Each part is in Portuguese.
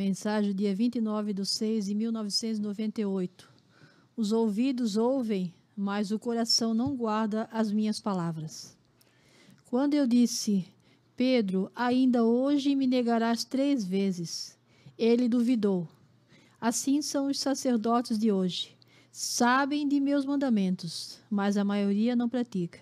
Mensagem dia 29 de 6 de 1998. Os ouvidos ouvem, mas o coração não guarda as minhas palavras. Quando eu disse, Pedro, ainda hoje me negarás três vezes, ele duvidou. Assim são os sacerdotes de hoje. Sabem de meus mandamentos, mas a maioria não pratica.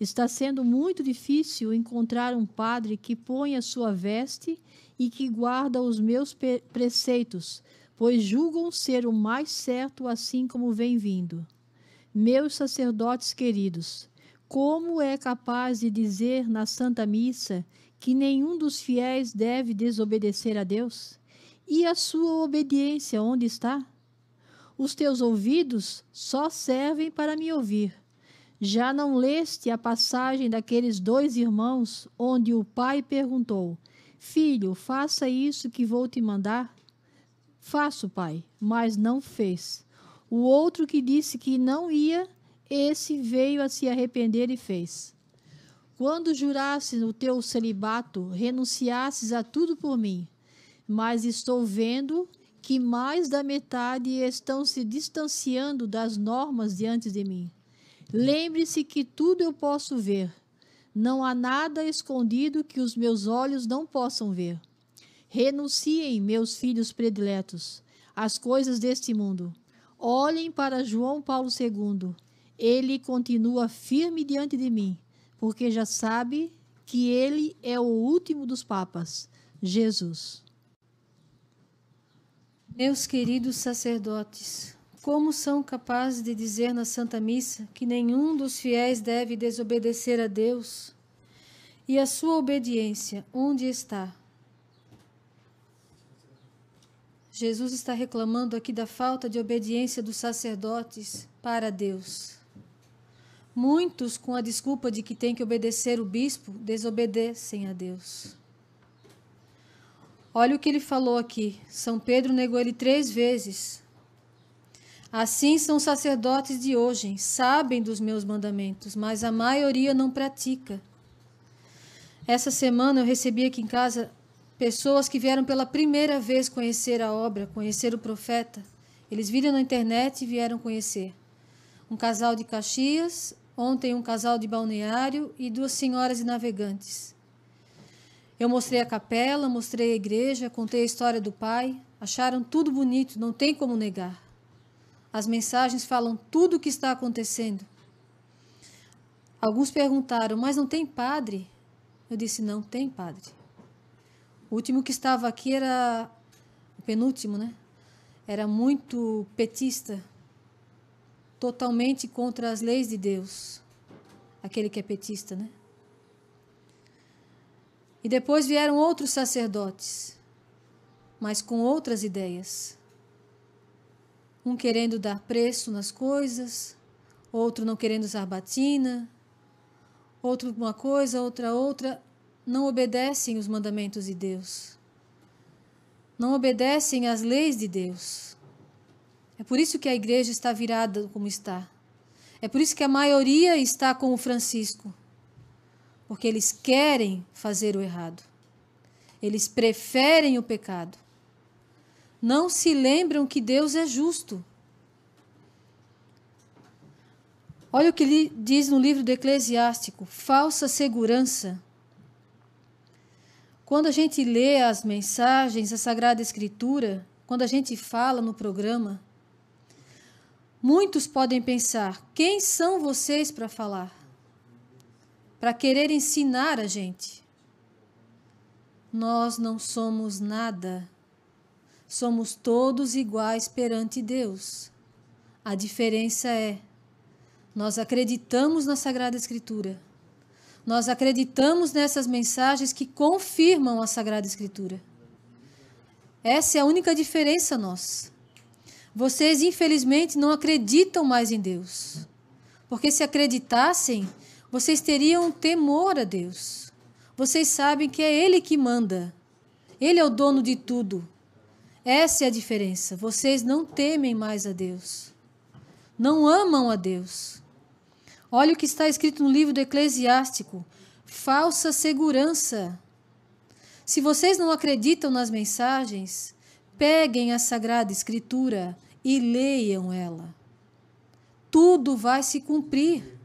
Está sendo muito difícil encontrar um padre que ponha sua veste e que guarda os meus preceitos, pois julgam ser o mais certo assim como vem vindo. Meus sacerdotes queridos, como é capaz de dizer na Santa Missa que nenhum dos fiéis deve desobedecer a Deus? E a sua obediência onde está? Os teus ouvidos só servem para me ouvir. Já não leste a passagem daqueles dois irmãos onde o pai perguntou: Filho, faça isso que vou te mandar. Faço, pai, mas não fez. O outro que disse que não ia, esse veio a se arrepender e fez. Quando jurasses no teu celibato, renunciasses a tudo por mim, mas estou vendo que mais da metade estão se distanciando das normas diante de mim. Lembre-se que tudo eu posso ver, não há nada escondido que os meus olhos não possam ver. Renunciem, meus filhos prediletos, às coisas deste mundo. Olhem para João Paulo II. Ele continua firme diante de mim, porque já sabe que ele é o último dos papas, Jesus. Meus queridos sacerdotes, como são capazes de dizer na Santa Missa que nenhum dos fiéis deve desobedecer a Deus? E a sua obediência, onde está? Jesus está reclamando aqui da falta de obediência dos sacerdotes para Deus. Muitos, com a desculpa de que tem que obedecer o bispo, desobedecem a Deus. Olha o que ele falou aqui. São Pedro negou ele três vezes. Assim são os sacerdotes de hoje, sabem dos meus mandamentos, mas a maioria não pratica. Essa semana eu recebi aqui em casa pessoas que vieram pela primeira vez conhecer a obra, conhecer o profeta. Eles viram na internet e vieram conhecer. Um casal de Caxias, ontem um casal de balneário e duas senhoras de navegantes. Eu mostrei a capela, mostrei a igreja, contei a história do pai. Acharam tudo bonito, não tem como negar. As mensagens falam tudo o que está acontecendo. Alguns perguntaram, mas não tem padre? Eu disse, não tem padre. O último que estava aqui era. O penúltimo, né? Era muito petista, totalmente contra as leis de Deus. Aquele que é petista, né? E depois vieram outros sacerdotes, mas com outras ideias um querendo dar preço nas coisas, outro não querendo usar batina, outro uma coisa, outra outra, não obedecem os mandamentos de Deus. Não obedecem às leis de Deus. É por isso que a igreja está virada como está. É por isso que a maioria está com o Francisco. Porque eles querem fazer o errado. Eles preferem o pecado não se lembram que Deus é justo. Olha o que diz no livro do Eclesiástico: falsa segurança. Quando a gente lê as mensagens, a Sagrada Escritura, quando a gente fala no programa, muitos podem pensar: quem são vocês para falar? Para querer ensinar a gente. Nós não somos nada somos todos iguais perante Deus. A diferença é: nós acreditamos na Sagrada Escritura. Nós acreditamos nessas mensagens que confirmam a Sagrada Escritura. Essa é a única diferença nós. Vocês, infelizmente, não acreditam mais em Deus. Porque se acreditassem, vocês teriam temor a Deus. Vocês sabem que é Ele que manda. Ele é o dono de tudo. Essa é a diferença. Vocês não temem mais a Deus. Não amam a Deus. Olha o que está escrito no livro do Eclesiástico: falsa segurança. Se vocês não acreditam nas mensagens, peguem a Sagrada Escritura e leiam ela. Tudo vai se cumprir.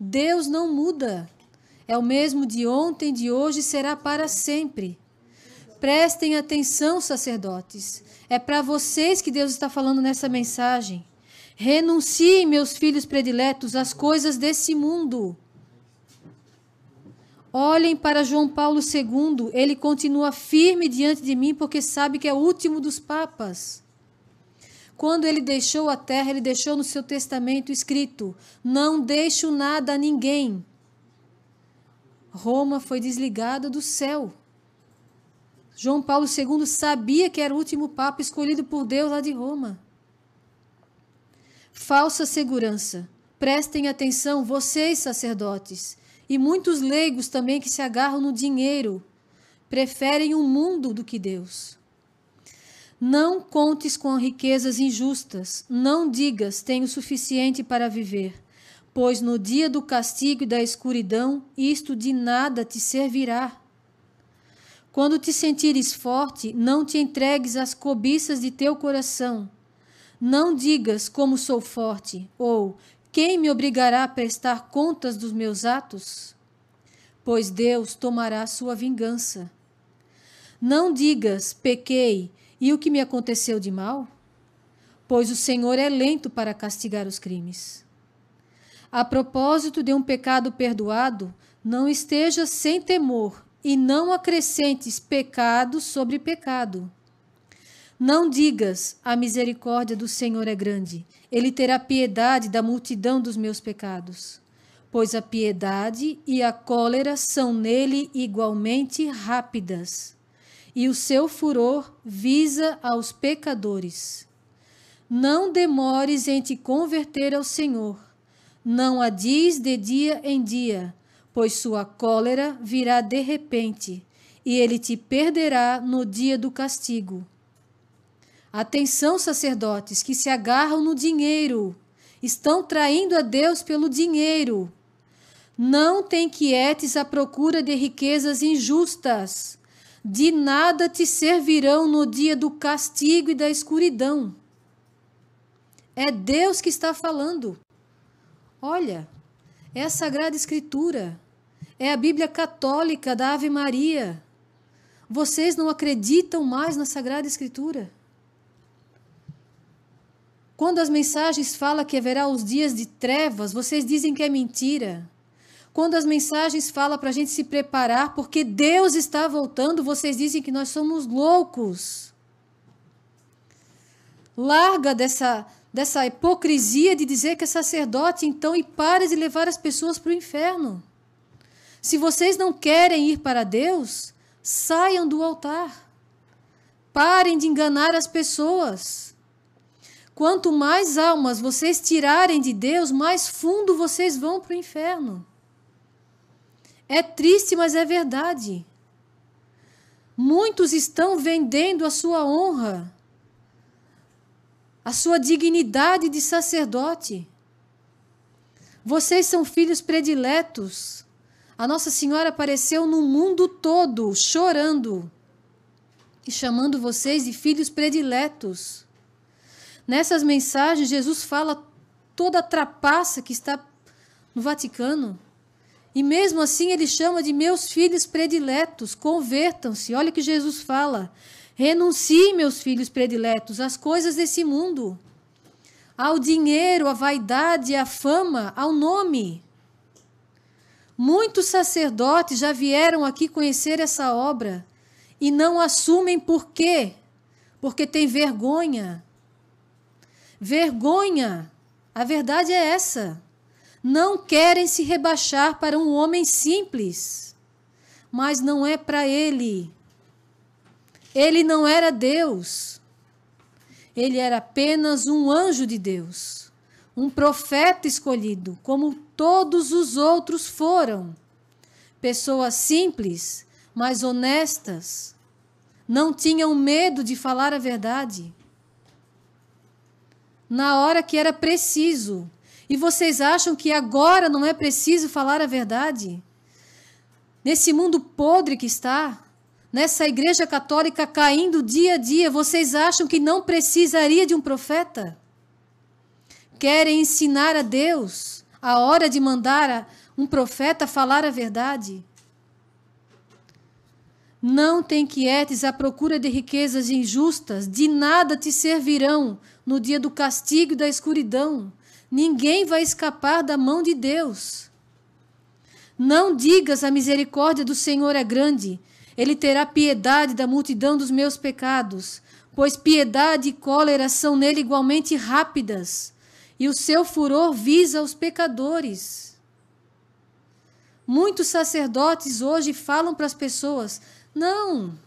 Deus não muda. É o mesmo de ontem, de hoje, será para sempre. Prestem atenção, sacerdotes. É para vocês que Deus está falando nessa mensagem. Renunciem, meus filhos prediletos, às coisas desse mundo. Olhem para João Paulo II, ele continua firme diante de mim porque sabe que é o último dos papas. Quando ele deixou a terra, ele deixou no seu testamento escrito: Não deixo nada a ninguém. Roma foi desligada do céu. João Paulo II sabia que era o último Papa escolhido por Deus lá de Roma. Falsa segurança. Prestem atenção, vocês, sacerdotes, e muitos leigos também que se agarram no dinheiro, preferem o mundo do que Deus. Não contes com riquezas injustas, não digas tenho suficiente para viver, pois no dia do castigo e da escuridão isto de nada te servirá. Quando te sentires forte, não te entregues às cobiças de teu coração. Não digas como sou forte, ou quem me obrigará a prestar contas dos meus atos? Pois Deus tomará sua vingança. Não digas, pequei, e o que me aconteceu de mal? Pois o Senhor é lento para castigar os crimes. A propósito de um pecado perdoado, não esteja sem temor, e não acrescentes pecado sobre pecado. Não digas: A misericórdia do Senhor é grande, ele terá piedade da multidão dos meus pecados. Pois a piedade e a cólera são nele igualmente rápidas, e o seu furor visa aos pecadores. Não demores em te converter ao Senhor, não adies de dia em dia, pois sua cólera virá de repente, e ele te perderá no dia do castigo. Atenção, sacerdotes que se agarram no dinheiro, estão traindo a Deus pelo dinheiro. Não te inquietes à procura de riquezas injustas. De nada te servirão no dia do castigo e da escuridão. É Deus que está falando. Olha, é a Sagrada Escritura. É a Bíblia católica da Ave Maria. Vocês não acreditam mais na Sagrada Escritura. Quando as mensagens falam que haverá os dias de trevas, vocês dizem que é mentira. Quando as mensagens falam para a gente se preparar porque Deus está voltando, vocês dizem que nós somos loucos. Larga dessa, dessa hipocrisia de dizer que é sacerdote, então, e pare de levar as pessoas para o inferno. Se vocês não querem ir para Deus, saiam do altar. Parem de enganar as pessoas. Quanto mais almas vocês tirarem de Deus, mais fundo vocês vão para o inferno. É triste, mas é verdade. Muitos estão vendendo a sua honra, a sua dignidade de sacerdote. Vocês são filhos prediletos. A Nossa Senhora apareceu no mundo todo, chorando e chamando vocês de filhos prediletos. Nessas mensagens, Jesus fala toda a trapaça que está no Vaticano. E mesmo assim, ele chama de meus filhos prediletos, convertam-se. Olha o que Jesus fala. Renuncie, meus filhos prediletos, às coisas desse mundo, ao dinheiro, à vaidade, à fama, ao nome. Muitos sacerdotes já vieram aqui conhecer essa obra e não assumem por quê? Porque tem vergonha. Vergonha. A verdade é essa. Não querem se rebaixar para um homem simples, mas não é para ele. Ele não era Deus. Ele era apenas um anjo de Deus um profeta escolhido, como todos os outros foram. Pessoas simples, mas honestas, não tinham medo de falar a verdade. Na hora que era preciso. E vocês acham que agora não é preciso falar a verdade? Nesse mundo podre que está, nessa igreja católica caindo dia a dia, vocês acham que não precisaria de um profeta? querem ensinar a Deus a hora de mandar um profeta falar a verdade. Não te inquietes à procura de riquezas injustas, de nada te servirão no dia do castigo e da escuridão. Ninguém vai escapar da mão de Deus. Não digas a misericórdia do Senhor é grande, ele terá piedade da multidão dos meus pecados, pois piedade e cólera são nele igualmente rápidas e o seu furor visa os pecadores. Muitos sacerdotes hoje falam para as pessoas: não,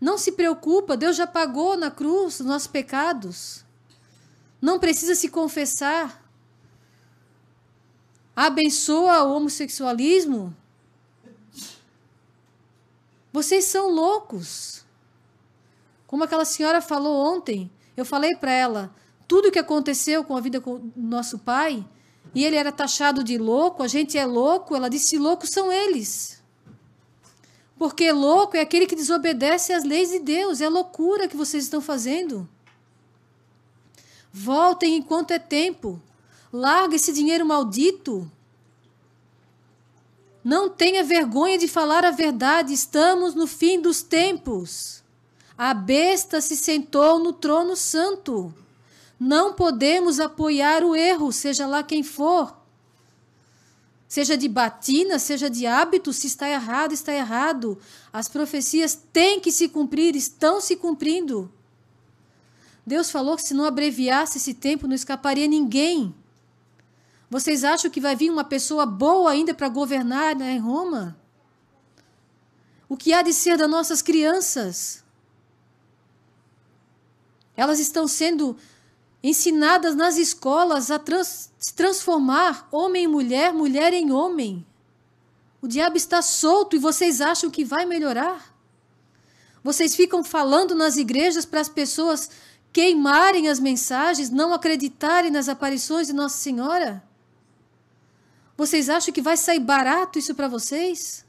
não se preocupa, Deus já pagou na cruz os nossos pecados. Não precisa se confessar. Abençoa o homossexualismo. Vocês são loucos. Como aquela senhora falou ontem, eu falei para ela: tudo o que aconteceu com a vida do nosso pai, e ele era taxado de louco, a gente é louco, ela disse: loucos são eles. Porque louco é aquele que desobedece às leis de Deus, é a loucura que vocês estão fazendo. Voltem enquanto é tempo. Larga esse dinheiro maldito. Não tenha vergonha de falar a verdade, estamos no fim dos tempos. A besta se sentou no trono santo. Não podemos apoiar o erro, seja lá quem for. Seja de batina, seja de hábito, se está errado, está errado. As profecias têm que se cumprir, estão se cumprindo. Deus falou que se não abreviasse esse tempo, não escaparia ninguém. Vocês acham que vai vir uma pessoa boa ainda para governar né, em Roma? O que há de ser das nossas crianças? Elas estão sendo ensinadas nas escolas a trans, se transformar homem em mulher, mulher em homem. O diabo está solto e vocês acham que vai melhorar? Vocês ficam falando nas igrejas para as pessoas queimarem as mensagens, não acreditarem nas aparições de Nossa Senhora? Vocês acham que vai sair barato isso para vocês?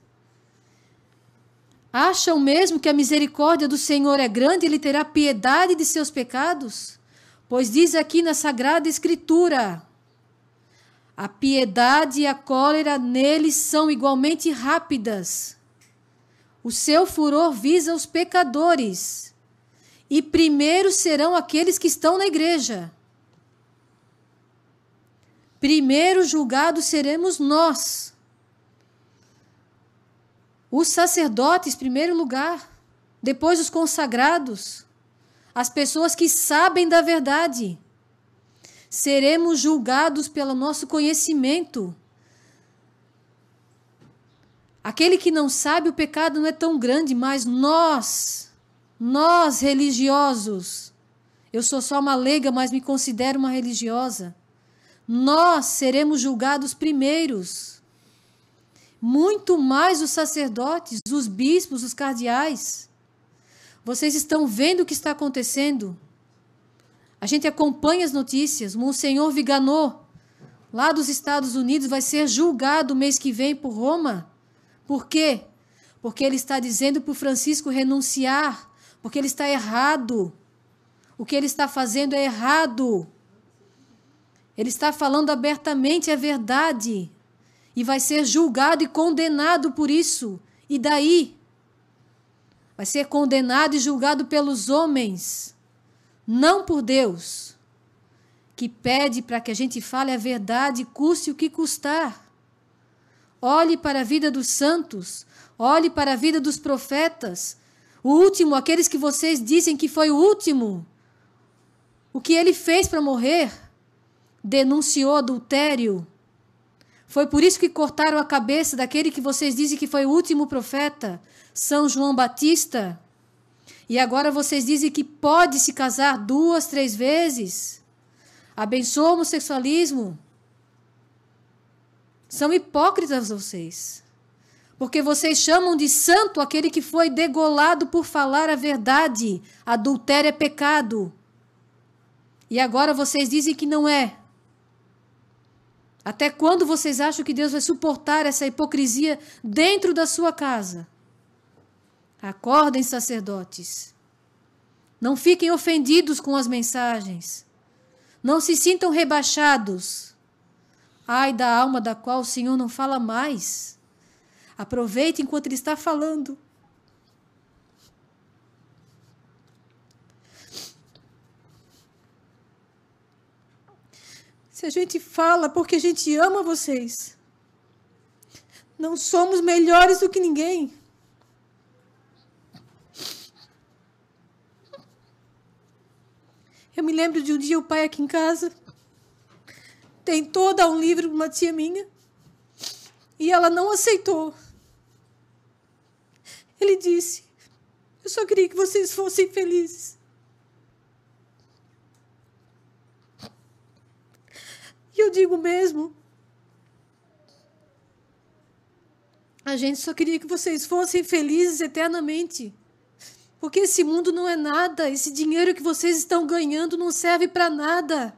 Acham mesmo que a misericórdia do Senhor é grande e ele terá piedade de seus pecados? Pois diz aqui na Sagrada Escritura: a piedade e a cólera neles são igualmente rápidas. O seu furor visa os pecadores, e primeiro serão aqueles que estão na igreja. Primeiro julgados seremos nós, os sacerdotes, primeiro lugar, depois os consagrados as pessoas que sabem da verdade. Seremos julgados pelo nosso conhecimento. Aquele que não sabe o pecado não é tão grande, mas nós, nós religiosos, eu sou só uma leiga, mas me considero uma religiosa. Nós seremos julgados primeiros. Muito mais os sacerdotes, os bispos, os cardeais. Vocês estão vendo o que está acontecendo? A gente acompanha as notícias. Monsenhor Viganô, lá dos Estados Unidos, vai ser julgado mês que vem por Roma. Por quê? Porque ele está dizendo para o Francisco renunciar, porque ele está errado. O que ele está fazendo é errado. Ele está falando abertamente a verdade e vai ser julgado e condenado por isso. E daí? vai ser condenado e julgado pelos homens, não por Deus, que pede para que a gente fale a verdade, custe o que custar. Olhe para a vida dos santos, olhe para a vida dos profetas, o último, aqueles que vocês dizem que foi o último. O que ele fez para morrer? Denunciou adultério, foi por isso que cortaram a cabeça daquele que vocês dizem que foi o último profeta, São João Batista. E agora vocês dizem que pode se casar duas, três vezes. Abençoa o homossexualismo. São hipócritas vocês. Porque vocês chamam de santo aquele que foi degolado por falar a verdade. Adultério é pecado. E agora vocês dizem que não é. Até quando vocês acham que Deus vai suportar essa hipocrisia dentro da sua casa? Acordem, sacerdotes. Não fiquem ofendidos com as mensagens. Não se sintam rebaixados. Ai da alma da qual o Senhor não fala mais. Aproveite enquanto Ele está falando. Se a gente fala porque a gente ama vocês. Não somos melhores do que ninguém. Eu me lembro de um dia o pai aqui em casa tentou dar um livro para uma tia minha e ela não aceitou. Ele disse: Eu só queria que vocês fossem felizes. E eu digo mesmo. A gente só queria que vocês fossem felizes eternamente. Porque esse mundo não é nada, esse dinheiro que vocês estão ganhando não serve para nada.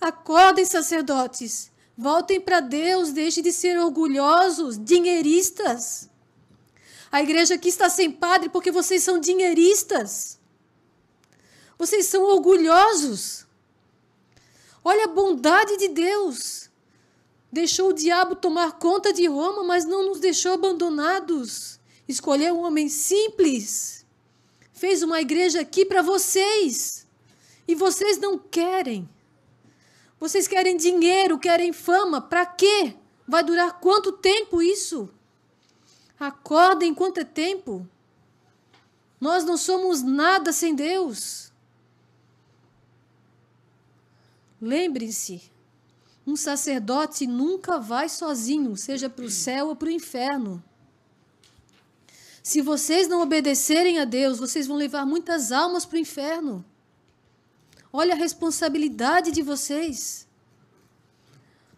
Acordem, sacerdotes. Voltem para Deus, deixem de ser orgulhosos, dinheiristas. A igreja aqui está sem padre porque vocês são dinheiristas. Vocês são orgulhosos. Olha a bondade de Deus! Deixou o diabo tomar conta de Roma, mas não nos deixou abandonados. Escolheu um homem simples. Fez uma igreja aqui para vocês. E vocês não querem. Vocês querem dinheiro, querem fama. Para quê? Vai durar quanto tempo isso? Acordem quanto é tempo. Nós não somos nada sem Deus. Lembre-se, um sacerdote nunca vai sozinho, seja para o céu ou para o inferno. Se vocês não obedecerem a Deus, vocês vão levar muitas almas para o inferno. Olha a responsabilidade de vocês.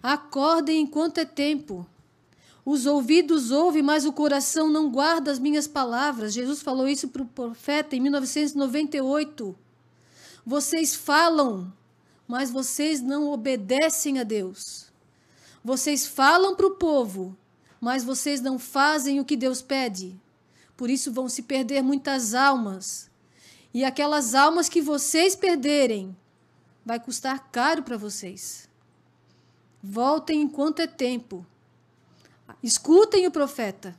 Acordem enquanto é tempo. Os ouvidos ouvem, mas o coração não guarda as minhas palavras. Jesus falou isso para o profeta em 1998. Vocês falam, mas vocês não obedecem a Deus. Vocês falam para o povo, mas vocês não fazem o que Deus pede. Por isso vão se perder muitas almas. E aquelas almas que vocês perderem, vai custar caro para vocês. Voltem enquanto é tempo. Escutem o profeta.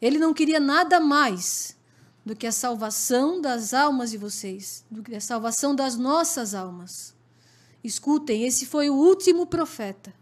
Ele não queria nada mais do que a salvação das almas de vocês, do que a salvação das nossas almas. Escutem, esse foi o último profeta.